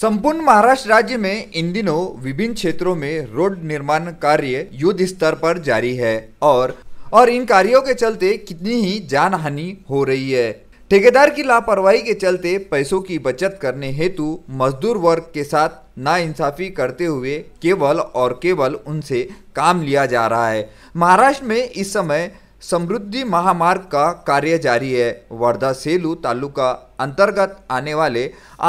संपूर्ण महाराष्ट्र राज्य में इन दिनों विभिन्न क्षेत्रों में रोड निर्माण कार्य युद्ध स्तर पर जारी है और और इन कार्यों के चलते कितनी ही जान हानि हो रही है ठेकेदार की लापरवाही के चलते पैसों की बचत करने हेतु मजदूर वर्ग के साथ नाइंसाफी करते हुए केवल और केवल उनसे काम लिया जा रहा है महाराष्ट्र में इस समय समृद्धि महामार्ग का कार्य जारी है वर्धा सेलू तालुका अंतर्गत आने वाले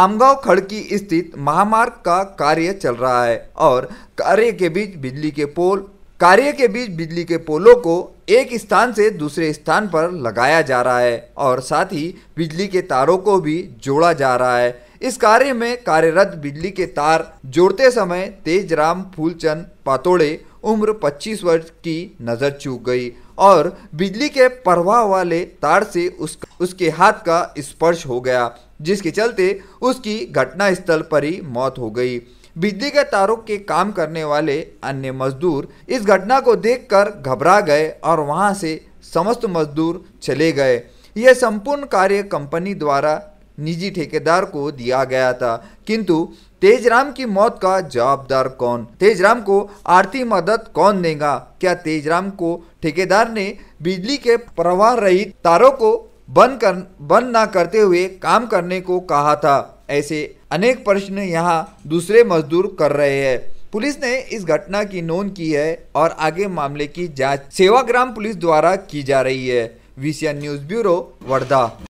आमगांव खड़की स्थित महामार्ग का कार्य चल रहा है और कार्य के बीच बिजली के पोल कार्य के बीच बिजली के पोलों को एक स्थान से दूसरे स्थान पर लगाया जा रहा है और साथ ही बिजली के तारों को भी जोड़ा जा रहा है इस कार्य में कार्यरत बिजली के तार जोड़ते समय तेजराम फूलचंद पातोड़े उम्र 25 वर्ष की नज़र चूक गई और बिजली के प्रवाह वाले तार से उसका उसके हाथ का स्पर्श हो गया जिसके चलते उसकी घटनास्थल पर ही मौत हो गई बिजली के तारों के काम करने वाले अन्य मजदूर इस घटना को देखकर घबरा गए और वहां से समस्त मजदूर चले गए यह संपूर्ण कार्य कंपनी द्वारा निजी ठेकेदार को दिया गया था किंतु तेजराम की मौत का जवाबदार कौन तेजराम को आर्थिक मदद कौन देगा क्या तेजराम को ठेकेदार ने बिजली के प्रवाह रहित तारों को बंद कर बंद ना करते हुए काम करने को कहा था ऐसे अनेक प्रश्न यहाँ दूसरे मजदूर कर रहे हैं पुलिस ने इस घटना की नोंद की है और आगे मामले की जांच सेवाग्राम पुलिस द्वारा की जा रही है विसीएन न्यूज ब्यूरो वर्धा